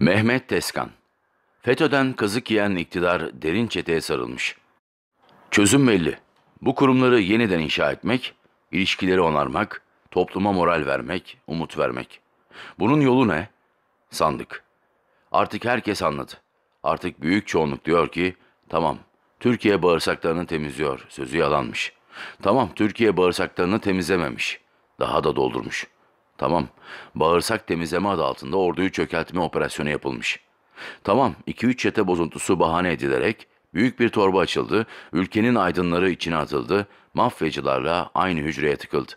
Mehmet Teskan FETÖ'den kazık yiyen iktidar derin çeteye sarılmış. Çözüm belli. Bu kurumları yeniden inşa etmek, ilişkileri onarmak, topluma moral vermek, umut vermek. Bunun yolu ne? Sandık. Artık herkes anladı. Artık büyük çoğunluk diyor ki, tamam Türkiye bağırsaklarını temizliyor, sözü yalanmış. Tamam Türkiye bağırsaklarını temizlememiş, daha da doldurmuş.'' Tamam, bağırsak temizleme adı altında orduyu çökeltme operasyonu yapılmış. Tamam, 2-3 çete bozuntusu bahane edilerek büyük bir torba açıldı, ülkenin aydınları içine atıldı, mafyacılarla aynı hücreye tıkıldı.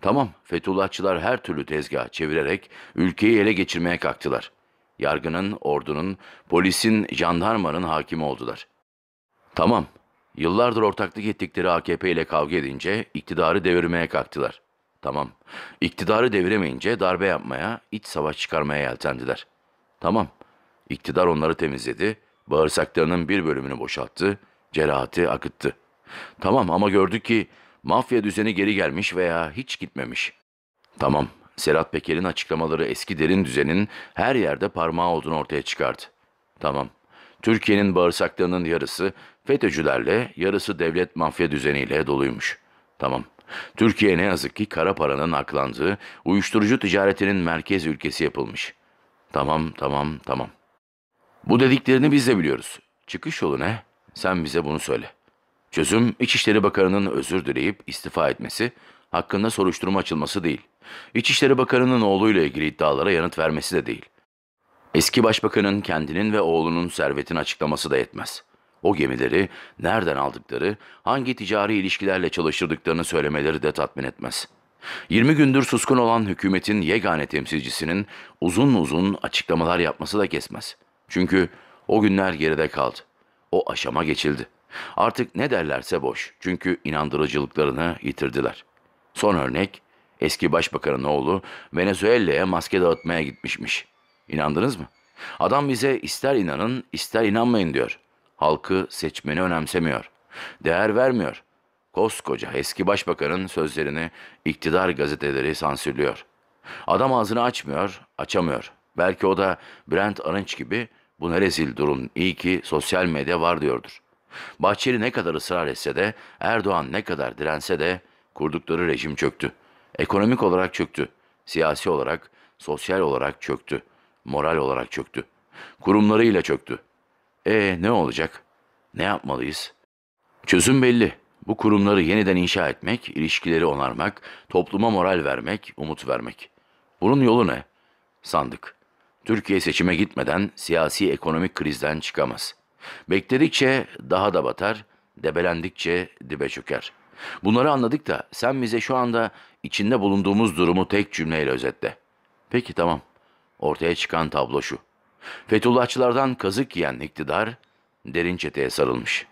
Tamam, Fetullahçılar her türlü tezgah çevirerek ülkeyi ele geçirmeye kalktılar. Yargının, ordunun, polisin, jandarmanın hakimi oldular. Tamam, yıllardır ortaklık ettikleri AKP ile kavga edince iktidarı devirmeye kalktılar. Tamam. İktidarı deviremeyince darbe yapmaya, iç savaş çıkarmaya yeltendiler. Tamam. İktidar onları temizledi, bağırsaklarının bir bölümünü boşalttı, cerahati akıttı. Tamam ama gördük ki mafya düzeni geri gelmiş veya hiç gitmemiş. Tamam. Serhat Peker'in açıklamaları eski derin düzenin her yerde parmağı olduğunu ortaya çıkardı. Tamam. Türkiye'nin bağırsaklarının yarısı FETÖ'cülerle, yarısı devlet mafya düzeniyle doluymuş. Tamam. Türkiye ne yazık ki kara paranın aklandığı, uyuşturucu ticaretinin merkez ülkesi yapılmış. Tamam, tamam, tamam. Bu dediklerini biz de biliyoruz. Çıkış yolu ne? Sen bize bunu söyle. Çözüm İçişleri Bakanı'nın özür dileyip istifa etmesi, hakkında soruşturma açılması değil. İçişleri Bakanı'nın oğluyla ilgili iddialara yanıt vermesi de değil. Eski başbakanın kendinin ve oğlunun servetini açıklaması da yetmez.'' O gemileri nereden aldıkları, hangi ticari ilişkilerle çalıştırdıklarını söylemeleri de tatmin etmez. 20 gündür suskun olan hükümetin yegane temsilcisinin uzun uzun açıklamalar yapması da kesmez. Çünkü o günler geride kaldı. O aşama geçildi. Artık ne derlerse boş. Çünkü inandırıcılıklarını yitirdiler. Son örnek eski başbakanın oğlu Venezuela'ya maske dağıtmaya gitmişmiş. İnandınız mı? Adam bize ister inanın ister inanmayın diyor halkı seçmeni önemsemiyor. Değer vermiyor. Koskoca eski başbakanın sözlerini iktidar gazeteleri sansürlüyor. Adam ağzını açmıyor, açamıyor. Belki o da Brent Arınç gibi bu ne rezil durum iyi ki sosyal medya var diyordur. Bahçeli ne kadar ısrar etse de Erdoğan ne kadar dirense de kurdukları rejim çöktü. Ekonomik olarak çöktü. Siyasi olarak, sosyal olarak çöktü. Moral olarak çöktü. Kurumlarıyla çöktü. Ee ne olacak? Ne yapmalıyız? Çözüm belli. Bu kurumları yeniden inşa etmek, ilişkileri onarmak, topluma moral vermek, umut vermek. Bunun yolu ne? Sandık. Türkiye seçime gitmeden siyasi ekonomik krizden çıkamaz. Bekledikçe daha da batar, debelendikçe dibe çöker. Bunları anladık da sen bize şu anda içinde bulunduğumuz durumu tek cümleyle özetle. Peki tamam. Ortaya çıkan tablo şu. Fethullahçılardan kazık yiyen iktidar derin çeteye sarılmış.